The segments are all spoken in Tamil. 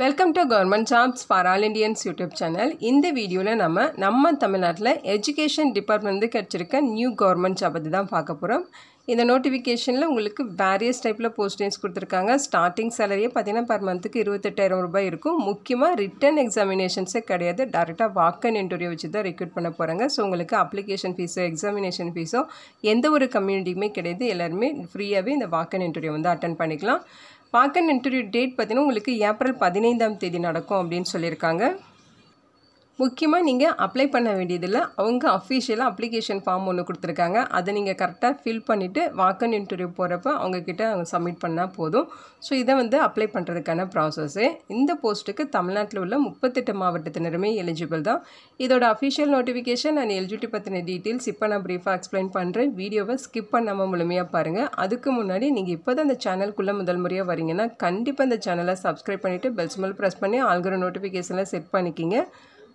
welcome to government jobs for all Indians YouTube channel இந்த வீடியோவில் நம்ம நம்ம தமிழ்நாட்டில் எஜுகேஷன் டிபார்ட்மெண்ட் கிடச்சிருக்க நியூ கவர்மெண்ட் ஜாப் பற்றி தான் பார்க்க போகிறோம் இந்த நோட்டிஃபிகேஷனில் உங்களுக்கு வேரியஸ் டைப்பில் போஸ்டிங்ஸ் கொடுத்துருக்காங்க ஸ்டார்டிங் சேலரியே பார்த்தீங்கன்னா பர் மந்த்துக்கு இருபத்தெட்டாயிரம் ரூபாய் இருக்கும் முக்கியமாக ரிட்டன் எக்ஸாமினேஷன்ஸே கிடையாது டேரெக்டாக வாக்கன் இன்டர்வியூ வச்சு தான் ரெக்ரூட் பண்ண போகிறாங்க ஸோ உங்களுக்கு அப்ளிகேஷன் ஃபீஸோ எக்ஸாமினேஷன் ஃபீஸோ எந்த ஒரு கம்யூனிட்டியுமே கிடையாது எல்லாருமே ஃப்ரீயாகவே இந்த வாக்கன் இன்டர்வியூ வந்து அட்டன் பண்ணிக்கலாம் வாக்கன் இன்டர்வியூ டேட் பார்த்தீங்கன்னா உங்களுக்கு ஏப்ரல் பதினைந்தாம் தேதி நடக்கும் அப்படின்னு சொல்லியிருக்காங்க முக்கியமாக நீங்கள் அப்ளை பண்ண வேண்டியதில்லை அவங்க அஃபிஷியலாக அப்ளிகேஷன் ஃபார்ம் ஒன்று கொடுத்துருக்காங்க அதை நீங்கள் கரெக்டாக ஃபில் பண்ணிவிட்டு வாக்கன் இன்டர்வியூ போகிறப்ப அவங்கக்கிட்ட அவங்க சப்மிட் பண்ணால் போதும் ஸோ இதை வந்து அப்ளை பண்ணுறதுக்கான ப்ராசஸ்ஸு இந்த போஸ்ட்டுக்கு தமிழ்நாட்டில் உள்ள முப்பத்தெட்டு மாவட்டத்தினருமே எலிஜிபிள் தான் இதோட அஃபீஷியல் நோட்டிஃபிகேஷன் அண்ட் எலிஜிபிலிட்டி பற்றின டீட்டெயில்ஸ் இப்போ நான் ப்ரீஃபாக எக்ஸ்பிளைன் பண்ணுறேன் வீடியோவை ஸ்கிப் பண்ணாமல் முழுமையாக பாருங்கள் அதுக்கு முன்னாடி நீங்கள் இப்போ தான் அந்த சேனல்குள்ளே முதல் முறையாக வரீங்கன்னா கண்டிப்பாக அந்த சேனலை சப்ஸ்கிரைப் பண்ணிவிட்டு பெல்ஸ் சிம்பிள் ப்ரெஸ் பண்ணி ஆல்கிற நோட்டிஃபிகேஷனில் செட் பண்ணிக்கிங்க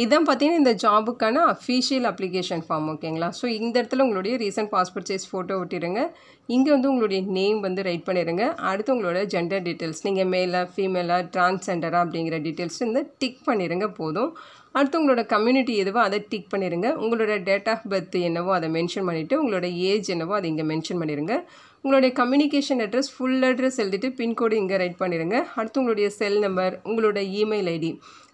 இதான் பார்த்தீங்கன்னா இந்த ஜாபுக்கான அஃபீஷியல் அப்ளிகேஷன் ஃபார்ம் ஓகேங்களா ஸோ இந்த இடத்துல உங்களுடைய ரீசன்ட் பாஸ்போர்ட் சைஸ் ஃபோட்டோ ஒட்டிடுங்க இங்கே வந்து உங்களுடைய நேம் வந்து ரைட் பண்ணிடுங்க அடுத்து உங்களோட ஜெண்டர் டீட்டெயில்ஸ் நீங்கள் மேலாக ஃபீமேலாக டிரான்ஸ்ஜெண்டரா அப்படிங்கிற டீட்டெயில்ஸ் வந்து டிக் பண்ணிடுங்க போதும் அடுத்து உங்களோட கம்யூனிட்டி எதுவோ அதை டிக் பண்ணிடுங்க உங்களோட டேட் ஆஃப் பர்த் என்னவோ அதை மென்ஷன் பண்ணிவிட்டு உங்களோட ஏஜ் என்னவோ அதை இங்கே மென்ஷன் பண்ணிடுங்க உங்களுடைய கம்யூனிகேஷன் அட்ரஸ் ஃபுல் அட்ரஸ் எழுதிட்டு பின்கோடு இங்கே ரைட் பண்ணிடுங்க அடுத்து உங்களுடைய செல் நம்பர் உங்களோட email ID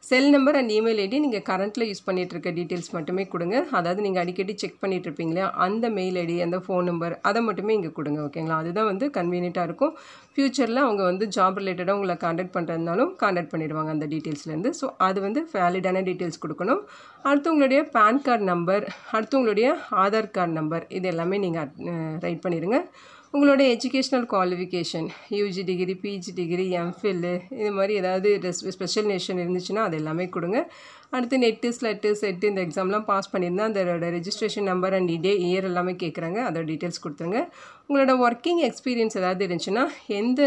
cell number and email ID நீங்கள் கரண்ட்டில் யூஸ் பண்ணிகிட்ருக்க டீட்டெயில்ஸ் மட்டுமே கொடுங்க அதாவது நீங்கள் அடிக்கடி செக் பண்ணிகிட்டு இருப்பீங்களா அந்த மெயில் ஐடி அந்த ஃபோன் நம்பர் அதை மட்டுமே இங்கே கொடுங்க ஓகேங்களா அதுதான் வந்து கன்வீனியண்ட்டாக இருக்கும் ஃப்யூச்சரில் அவங்க வந்து ஜாப் ரிலேட்டடாக உங்களை காண்டாக்ட் பண்ணுறதுனாலும் காண்டாக்ட் பண்ணிடுவாங்க அந்த டீட்டெயில்ஸ்லேருந்து ஸோ அது வந்து வேலிடான டீட்டெயில்ஸ் கொடுக்கணும் அடுத்து உங்களுடைய பேன் கார்டு நம்பர் அடுத்து உங்களுடைய ஆதார் கார்டு நம்பர் இது எல்லாமே நீங்கள் ரைட் பண்ணிடுங்க உங்களோட educational qualification UG degree PG degree MPhil இது மாதிரி ஏதாவது ஸ்பெஷல் நேஷன் இருந்துச்சுன்னா அது எல்லாமே கொடுங்க அடுத்து நெட்டு ஸ்லெட்டு செட்டு இந்த எக்ஸாம்லாம் பாஸ் பண்ணியிருந்தால் அதோட registration number and day year எல்லாமே கேட்குறாங்க அதோட டீட்டெயில்ஸ் கொடுத்துருங்க உங்களோட ஒர்க்கிங் எக்ஸ்பீரியன்ஸ் ஏதாவது இருந்துச்சுன்னா எந்த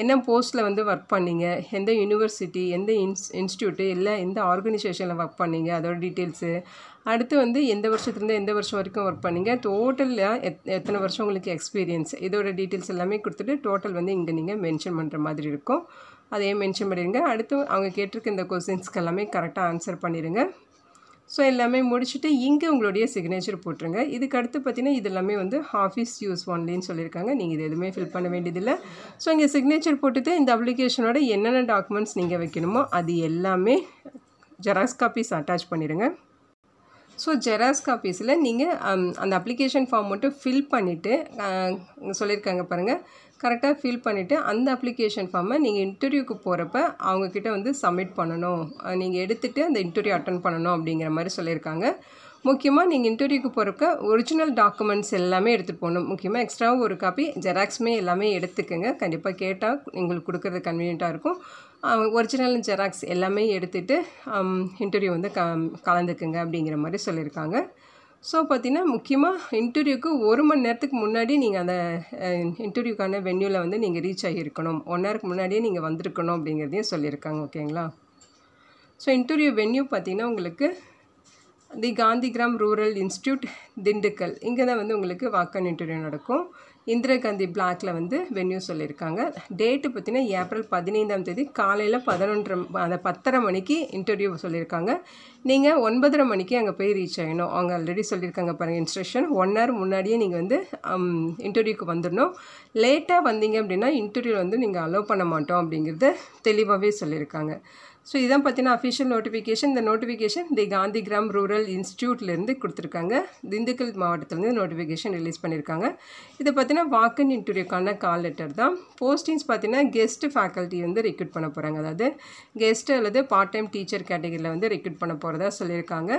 என்ன போஸ்ட்டில் வந்து ஒர்க் பண்ணீங்க எந்த யூனிவர்சிட்டி எந்த இன்ஸ் இன்ஸ்டியூட்டு இல்லை எந்த ஆர்கனைசேஷனில் ஒர்க் பண்ணீங்க அதோட டீட்டெயில்ஸு அடுத்து வந்து எந்த வருஷத்துலேருந்து எந்த வருஷம் வரைக்கும் ஒர்க் பண்ணீங்க டோட்டலில் எத் எத்தனை வருஷம் உங்களுக்கு எக்ஸ்பீரியன்ஸ் இதோட டீட்டெயில்ஸ் எல்லாமே கொடுத்துட்டு டோட்டல் வந்து இங்கே நீங்கள் மென்ஷன் பண்ணுற மாதிரி இருக்கும் அதையே மென்ஷன் பண்ணிடுங்க அடுத்து அவங்க கேட்டிருக்க இந்த கொஸ்டின்ஸ்க்கு எல்லாமே கரெக்டாக ஆன்சர் பண்ணிடுங்க ஸோ எல்லாமே முடிச்சுட்டு இங்கே உங்களுடைய சிக்னேச்சர் போட்டுருங்க இதுக்கு அடுத்து பார்த்தீங்கன்னா இது எல்லாமே வந்து ஆஃபீஸ் யூஸ் ஒன்லின்னு சொல்லியிருக்காங்க நீங்கள் இது எதுவுமே ஃபில் பண்ண வேண்டியதில்லை ஸோ இங்கே சிக்னேச்சர் போட்டுட்டு இந்த அப்ளிகேஷனோட என்னென்ன டாக்குமெண்ட்ஸ் நீங்கள் வைக்கணுமோ அது எல்லாமே ஜெராக்ஸ் காப்பீஸ் அட்டாச் பண்ணிடுங்க ஸோ ஜெராக்ஸ் காப்பீஸில் நீங்கள் அந்த அப்ளிகேஷன் ஃபார்ம் மட்டும் ஃபில் பண்ணிவிட்டு uh, சொல்லியிருக்காங்க பாருங்கள் கரெக்டாக ஃபில் பண்ணிவிட்டு அந்த அப்ளிகேஷன் ஃபார்மை நீங்கள் இன்டர்வியூக்கு போகிறப்ப அவங்கக்கிட்ட வந்து சப்மிட் பண்ணணும் நீங்கள் எடுத்துகிட்டு அந்த இன்டர்வியூ அட்டன் பண்ணணும் அப்படிங்கிற மாதிரி சொல்லியிருக்காங்க முக்கியமாக நீங்கள் இன்டர்வியூக்கு போகிறப்ப ஒரிஜினல் டாக்குமெண்ட்ஸ் எல்லாமே எடுத்துகிட்டு போகணும் முக்கியமாக எக்ஸ்ட்ராவாக ஒரு காப்பி ஜெராக்ஸுமே எல்லாமே எடுத்துக்கோங்க கண்டிப்பாக கேட்டால் எங்களுக்கு கொடுக்குறது கன்வீனியண்ட்டாக இருக்கும் ஒரிஜினல் ஜெராக்ஸ் எல்லாமே எடுத்துகிட்டு இன்டர்வியூ வந்து க கலந்துக்குங்க அப்படிங்கிற மாதிரி சொல்லியிருக்காங்க ஸோ பார்த்திங்கன்னா முக்கியமாக இன்டர்வியூக்கு ஒரு மணி நேரத்துக்கு முன்னாடி நீங்கள் அந்த இன்டர்வியூக்கான வென்யூவில் வந்து நீங்கள் ரீச் ஆகியிருக்கணும் ஒன் ஹவருக்கு முன்னாடியே நீங்கள் வந்திருக்கணும் அப்படிங்கிறதையும் சொல்லியிருக்காங்க ஓகேங்களா ஸோ இன்டர்வியூ வென்யூ பார்த்திங்கன்னா உங்களுக்கு the Gandhigram rural institute Dindigul இங்கே தான் வந்து உங்களுக்கு வாக்கன் இன்டர்வியூ நடக்கும் இந்திரா காந்தி பிளாக்ல வந்து வென்யூ சொல்லியிருக்காங்க டேட்டு பார்த்தீங்கன்னா ஏப்ரல் பதினைந்தாம் தேதி காலையில் பதினொன்றரை அந்த பத்தரை மணிக்கு இன்டர்வியூ சொல்லியிருக்காங்க நீங்கள் ஒன்பதரை மணிக்கு அங்கே போய் ரீச் ஆகிடணும் அவங்க ஆல்ரெடி சொல்லியிருக்காங்க பாருங்கள் இன்ஸ்ட்ரக்ஷன் ஒன் ஹவர் முன்னாடியே நீங்கள் வந்து இன்டர்வியூக்கு um, வந்துடணும் லேட்டாக வந்தீங்க அப்படின்னா இன்டர்வியூ வந்து நீங்கள் அலோவ் பண்ண மாட்டோம் அப்படிங்கிறத தெளிவாகவே சொல்லியிருக்காங்க ஸோ இதான் பார்த்தீங்கன்னா அஃபிஷியல் நோட்டிஃபிகேஷன் இந்த notification the Gandhigram rural இன்ஸ்டியூட்லேருந்து கொடுத்துருக்காங்க திண்டுக்கல் மாவட்டத்துலேருந்து நோட்டிஃபிகேஷன் ரிலீஸ் பண்ணியிருக்காங்க இதை பார்த்தீங்கன்னா வாக்கன் இன்டர்வியூக்கான கால் லெட்டர் தான் போஸ்டிங்ஸ் பார்த்தீங்கன்னா கெஸ்ட் ஃபேக்கல்ட்டி வந்து ரெக்ரூட் பண்ண போகிறாங்க அதாவது கெஸ்ட் அல்லது பார்ட் டைம் டீச்சர் கேட்டகரியில் வந்து ரெக்ரூட் பண்ண போகிறதா சொல்லியிருக்காங்க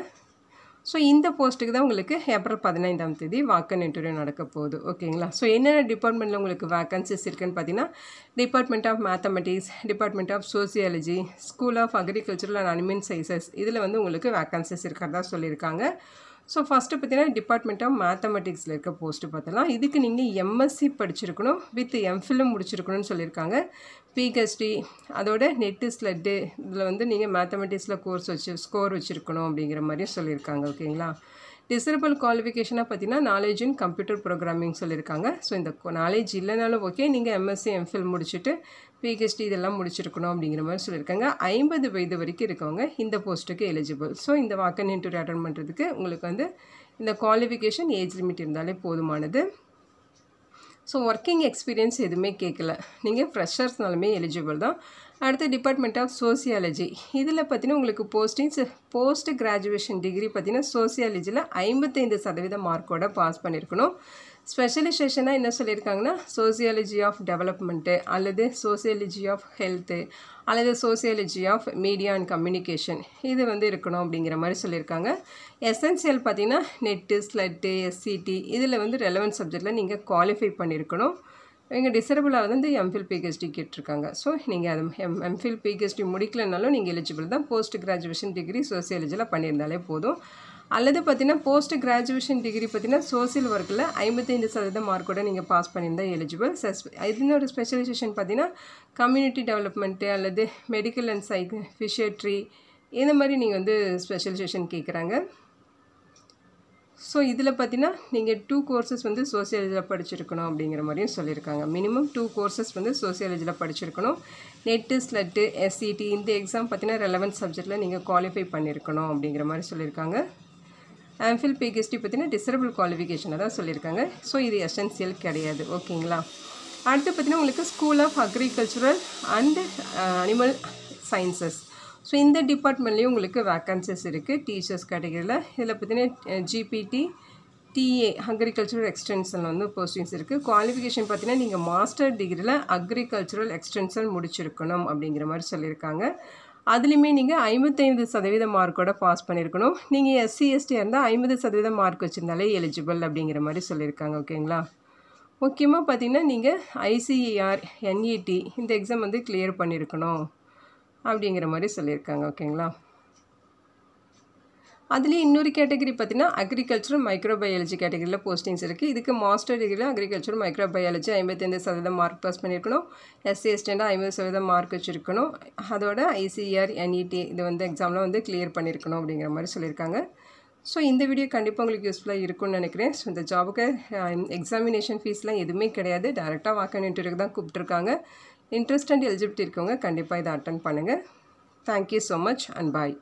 ஸோ இந்த போஸ்ட்டுக்கு தான் உங்களுக்கு ஏப்ரல் பதினைந்தாம் தேதி வாக்கன் இன்டர்வியூ நடக்க போகுது ஓகேங்களா ஸோ என்னென்ன டிபார்ட்மெண்ட்டில் உங்களுக்கு வேக்கன்சிஸ் இருக்குன்னு பார்த்தீங்கன்னா department of mathematics department of sociology school of agricultural and animal சைசஸ் இதில் வந்து உங்களுக்கு வேக்கன்சிஸ் இருக்கிறதா சொல்லியிருக்காங்க ஸோ ஃபஸ்ட்டு பார்த்தீங்கன்னா டிபார்ட்மெண்ட் ஆஃப் மேத்தமெட்டிக்ஸில் இருக்க போஸ்ட்டு பார்த்தலாம் இதுக்கு நீங்கள் எம்எஸ்சி படிச்சிருக்கணும் வித் எம்ஃபிலும் முடிச்சிருக்கணும்னு சொல்லியிருக்காங்க பிஹெச்டி அதோட நெட்டு ஸ்லெட்டு இதில் வந்து நீங்கள் மேத்தமெட்டிக்ஸில் கோர்ஸ் வச்சு ஸ்கோர் வச்சுருக்கணும் அப்படிங்கிற மாதிரியும் சொல்லியிருக்காங்க ஓகேங்களா டிசரபிள் குவாலிஃபிகேஷனாக பார்த்தீங்கன்னா நாலேஜ் இன் கம்ப்யூட்டர் ப்ரோக்ராமிங் சொல்லியிருக்காங்க ஸோ இந்த நாலேஜ் இல்லைனாலும் ஓகே நீங்கள் எம்எஸ்சி எம்ஃபில் முடிச்சுட்டு பிஹெச்டி இதெல்லாம் முடிச்சிருக்கணும் அப்படிங்கிற மாதிரி சொல்லியிருக்காங்க ஐம்பது வயது வரைக்கும் இருக்கவங்க இந்த போஸ்ட்டுக்கு எலிஜிபிள் ஸோ இந்த வாக்கன் இன்டர்வியூ அட்டன் பண்ணுறதுக்கு உங்களுக்கு வந்து இந்த குவாலிஃபிகேஷன் ஏஜ் லிமிட் இருந்தாலே போதுமானது ஸோ ஒர்க்கிங் எக்ஸ்பீரியன்ஸ் எதுவுமே கேட்கல நீங்கள் ஃப்ரெஷர்ஸ்னாலுமே எலிஜிபிள் தான் அடுத்து டிபார்ட்மெண்ட் ஆஃப் சோசியாலஜி இதில் பார்த்தீங்கன்னா உங்களுக்கு போஸ்டிங்ஸ் போஸ்ட் கிராஜுவேஷன் டிகிரி பார்த்தீங்கன்னா சோசியாலஜியில் ஐம்பத்தைந்து சதவீத மார்க்கோட பாஸ் பண்ணியிருக்கணும் ஸ்பெஷலைசேஷனாக என்ன சொல்லியிருக்காங்கன்னா சோசியாலஜி ஆஃப் டெவலப்மெண்ட்டு அல்லது சோசியாலஜி ஆஃப் ஹெல்த்து அல்லது sociology of media and communication இது வந்து இருக்கணும் அப்படிங்கிற மாதிரி சொல்லியிருக்காங்க எசென்சியல் பார்த்திங்கன்னா நெட்டு ஸ்லட்டு எஸ்சிடி இதில் வந்து ரெலவென்ட் சப்ஜெக்டில் நீங்கள் குவாலிஃபை பண்ணியிருக்கணும் இவங்க டிசரபிளாக வந்து எம்ஃபில் பிஹெச்டி கேட்டிருக்காங்க ஸோ நீங்கள் அது எம் எம்ஃபில் பிஹெச்டி முடிக்கலைனாலும் நீங்கள் எலிஜிபிள் தான் போஸ்ட் கிராஜுவேஷன் டிகிரி சோசியாலஜியில் பண்ணியிருந்தாலே போதும் அல்லது பார்த்தீங்கன்னா போஸ்ட் கிராஜுவேஷன் டிகிரி பார்த்தீங்கன்னா சோசியல் ஒர்க்கில் ஐம்பத்தைந்து சதவீதம் மார்க்கோட நீங்கள் பாஸ் பண்ணியிருந்தால் எலிஜிபிள் சஸ் இதனோட ஸ்பெஷலைசேஷன் பார்த்தீங்கன்னா கம்யூனிட்டி டெவலப்மெண்ட்டு அல்லது மெடிக்கல் அண்ட் சை ஃபிஷியட்ரி இந்த மாதிரி நீங்கள் வந்து ஸ்பெஷலைசேஷன் கேட்குறாங்க ஸோ இதில் பார்த்தீங்கன்னா நீங்கள் டூ கோர்சஸ் வந்து சோசியாலஜியில் படிச்சிருக்கணும் அப்படிங்கிற மாதிரியும் சொல்லியிருக்காங்க மினிமம் டூ கோர்சஸ் வந்து சோசியாலஜியில் படிச்சிருக்கணும் நெட்டு ஸ்லட்டு எஸ்சிடி இந்த எக்ஸாம் பார்த்தீங்கன்னா ரெலவென்ட் சப்ஜெக்டில் நீங்கள் குவாலிஃபை பண்ணியிருக்கணும் அப்படிங்கிற மாதிரி சொல்லியிருக்காங்க ஆம்ஃபில் பிஹெச்டி பார்த்தீங்கன்னா டிசரபிள் குவாலிஃபிகேஷனை தான் சொல்லியிருக்காங்க ஸோ இது எசென்சியல் கிடையாது ஓகேங்களா அடுத்து பார்த்தீங்கன்னா உங்களுக்கு school of agricultural and animal sciences so இந்த டிபார்ட்மெண்ட்லேயும் உங்களுக்கு வேக்கன்சிஸ் இருக்குது டீச்சர்ஸ் கேட்டகரியில் இதில் பார்த்தீங்கன்னா ஜிபிடி டிஏ அக்ரிகல்ச்சுரல் எக்ஸ்டென்ஷன் வந்து போஸ்டிங்ஸ் இருக்குது குவாலிஃபிகேஷன் பார்த்திங்கன்னா நீங்கள் மாஸ்டர் டிகிரியில் அக்ரிகல்ச்சுரல் எக்ஸ்டென்ஷன் முடிச்சிருக்கணும் அப்படிங்கிற மாதிரி சொல்லியிருக்காங்க அதுலேயுமே நீங்கள் ஐம்பத்தைந்து சதவீத மார்க்கோட பாஸ் பண்ணியிருக்கணும் நீங்கள் எஸ்சி எஸ்டியாக இருந்தால் ஐம்பது சதவீத மார்க் வச்சுருந்தாலே எலிஜிபிள் அப்படிங்கிற மாதிரி சொல்லியிருக்காங்க ஓகேங்களா முக்கியமாக பார்த்திங்கன்னா நீங்கள் ஐசிஇஆர் என்இடி இந்த எக்ஸாம் வந்து கிளியர் பண்ணியிருக்கணும் அப்படிங்கிற மாதிரி சொல்லியிருக்காங்க ஓகேங்களா அதுலேயும் இன்னொரு கேட்டகரி பார்த்திங்கன்னா அக்ரிகல்ச்சர் மைக்ரோபயாலஜி கேட்டகரியில் போஸ்டிங்ஸ் இருக்குது இதுக்கு மாஸ்டர் டிகிரியில் அக்ரிகல்ச்சர் மைக்ரோபயாலஜி ஐம்பத்தைந்து சதவீதம் மார்க் பாஸ் பண்ணியிருக்கணும் எஸ்சி எஸ்டெண்டாக ஐம்பது சதவீதம் மார்க் வச்சுருக்கணும் அதோட ஐசிஆர் என்இடி e e இது வந்து எக்ஸாம்லாம் வந்து கிளியர் பண்ணியிருக்கணும் அப்படிங்கிற மாதிரி சொல்லியிருக்காங்க ஸோ இந்த வீடியோ கண்டிப்பாக உங்களுக்கு யூஸ்ஃபுல்லாக இருக்கும்னு நினைக்கிறேன் ஸோ இந்த ஜாபுக்கு எக்ஸாமினேஷன் ஃபீஸ்லாம் எதுவுமே கிடையாது டேரெக்டாக வாக்கன் இன்டர்வியூக்கு தான் கூப்பிட்ருக்காங்க இன்ட்ரெஸ்ட் அண்ட் எலிஜிபிலிட்டி இருக்கவங்க கண்டிப்பாக இதை அட்டன் பண்ணுங்கள் thank you so much and bye